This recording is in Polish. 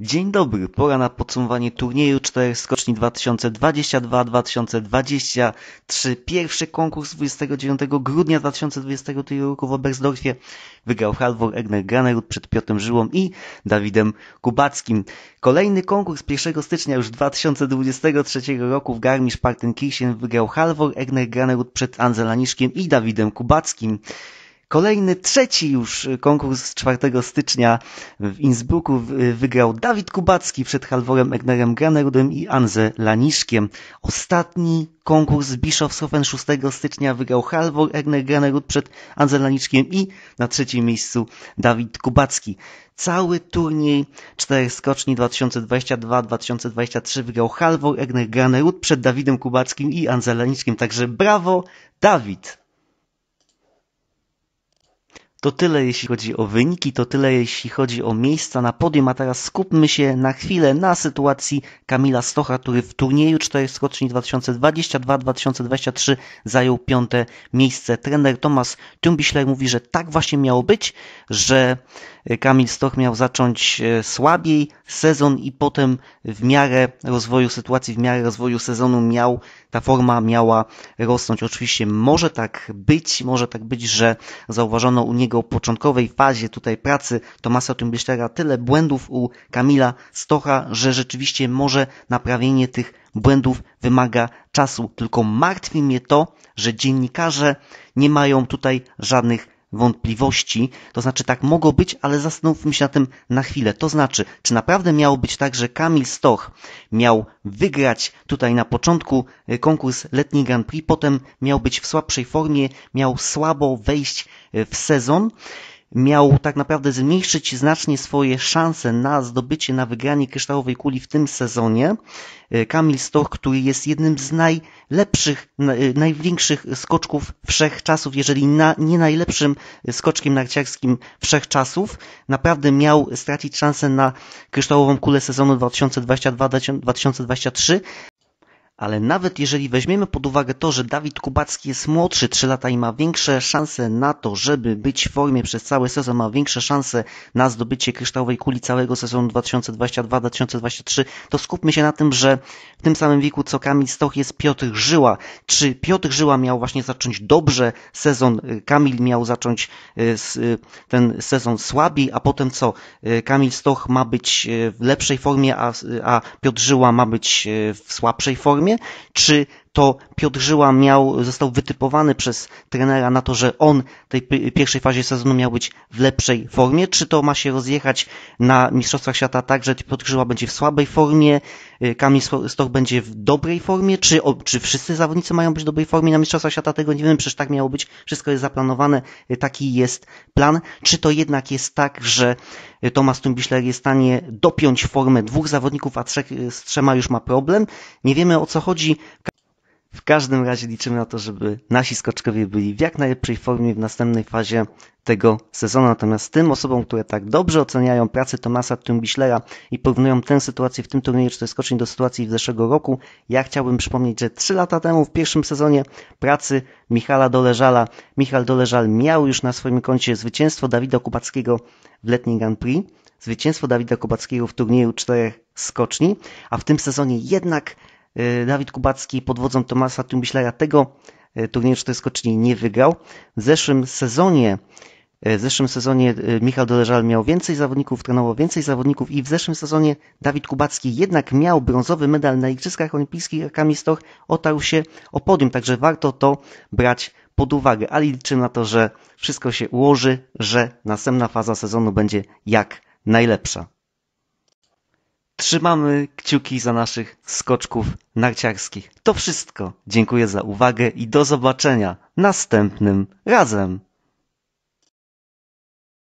Dzień dobry, pora na podsumowanie turnieju 4 skoczni 2022-2023. Pierwszy konkurs 29 grudnia 2022 roku w Oberstdorfie wygrał Halvor Egner Granerud przed Piotrem Żyłą i Dawidem Kubackim. Kolejny konkurs 1 stycznia już 2023 roku w Garmisch-Partenkirchen wygrał Halvor Egner Granerud przed Anzelaniszkiem i Dawidem Kubackim. Kolejny, trzeci już konkurs 4 stycznia w Innsbrucku wygrał Dawid Kubacki przed Halvorem Egnerem Granerudem i Anze Laniszkiem. Ostatni konkurs Bischofshofen 6 stycznia wygrał Halvor Egner Granerud przed Anze Laniszkiem i na trzecim miejscu Dawid Kubacki. Cały turniej 4 skoczni 2022-2023 wygrał Halvor Egner Granerud przed Dawidem Kubackim i Anze Laniszkiem. Także brawo Dawid! To tyle jeśli chodzi o wyniki, to tyle jeśli chodzi o miejsca na podium, a teraz skupmy się na chwilę na sytuacji Kamila Stocha, który w turnieju 4 skoczni 2022-2023 zajął piąte miejsce. Trener Tomasz Tumbiśler mówi, że tak właśnie miało być, że Kamil Stoch miał zacząć e, słabiej, sezon i potem w miarę rozwoju sytuacji, w miarę rozwoju sezonu miał, ta forma miała rosnąć. Oczywiście może tak być, może tak być, że zauważono u niego w początkowej fazie tutaj pracy Tomasa Tymbisztera tyle błędów u Kamila Stocha, że rzeczywiście może naprawienie tych błędów wymaga czasu. Tylko martwi mnie to, że dziennikarze nie mają tutaj żadnych wątpliwości, to znaczy tak mogło być, ale zastanówmy się na tym na chwilę. To znaczy, czy naprawdę miało być tak, że Kamil Stoch miał wygrać tutaj na początku e, konkurs letni Grand Prix, potem miał być w słabszej formie, miał słabo wejść e, w sezon miał tak naprawdę zmniejszyć znacznie swoje szanse na zdobycie, na wygranie kryształowej kuli w tym sezonie. E, Kamil Stoch, który jest jednym z najlepszych, e, największych skoczków wszechczasów, jeżeli na, nie najlepszym skoczkiem narciarskim wszechczasów, naprawdę miał stracić szansę na kryształową kulę sezonu 2022-2023, ale nawet jeżeli weźmiemy pod uwagę to, że Dawid Kubacki jest młodszy 3 lata i ma większe szanse na to, żeby być w formie przez cały sezon, ma większe szanse na zdobycie kryształowej kuli całego sezonu 2022-2023, to skupmy się na tym, że w tym samym wieku co Kamil Stoch jest Piotr Żyła. Czy Piotr Żyła miał właśnie zacząć dobrze sezon, y, Kamil miał zacząć y, y, ten sezon słabiej, a potem co? Kamil Stoch ma być w lepszej formie, a, a Piotr Żyła ma być w słabszej formie? programie, czy to Piotr Żyła miał, został wytypowany przez trenera na to, że on w tej pierwszej fazie sezonu miał być w lepszej formie? Czy to ma się rozjechać na Mistrzostwach Świata tak, że Piotr Żyła będzie w słabej formie, y, Kamil Stoch będzie w dobrej formie? Czy, o, czy wszyscy zawodnicy mają być w dobrej formie na Mistrzostwach Świata? Tego nie wiem, przecież tak miało być. Wszystko jest zaplanowane, y, taki jest plan. Czy to jednak jest tak, że y, Tomasz Tumbiśler jest w stanie dopiąć formę dwóch zawodników, a trzech, z trzema już ma problem? Nie wiemy o co chodzi. W każdym razie liczymy na to, żeby nasi skoczkowie byli w jak najlepszej formie w następnej fazie tego sezonu. Natomiast tym osobom, które tak dobrze oceniają pracę Tomasa Trumbischlera i porównują tę sytuację w tym turnieju czy skoczeń do sytuacji z zeszłego roku, ja chciałbym przypomnieć, że 3 lata temu w pierwszym sezonie pracy Michala Doleżala, Michal Doleżal miał już na swoim koncie zwycięstwo Dawida Kubackiego w letnim Grand Prix, zwycięstwo Dawida Kubackiego w turnieju czterech skoczni, a w tym sezonie jednak Y, Dawid Kubacki pod wodzą Tomasa Tumbiślaja tego y, turnieju czteryskoczni nie wygrał. W zeszłym sezonie y, w zeszłym sezonie Michał Doleżal miał więcej zawodników, trenował więcej zawodników i w zeszłym sezonie Dawid Kubacki jednak miał brązowy medal na Igrzyskach Olimpijskich, Kamil Kamistoch, otarł się o podium, także warto to brać pod uwagę, ale liczymy na to, że wszystko się ułoży, że następna faza sezonu będzie jak najlepsza. Trzymamy kciuki za naszych skoczków narciarskich. To wszystko. Dziękuję za uwagę i do zobaczenia następnym razem.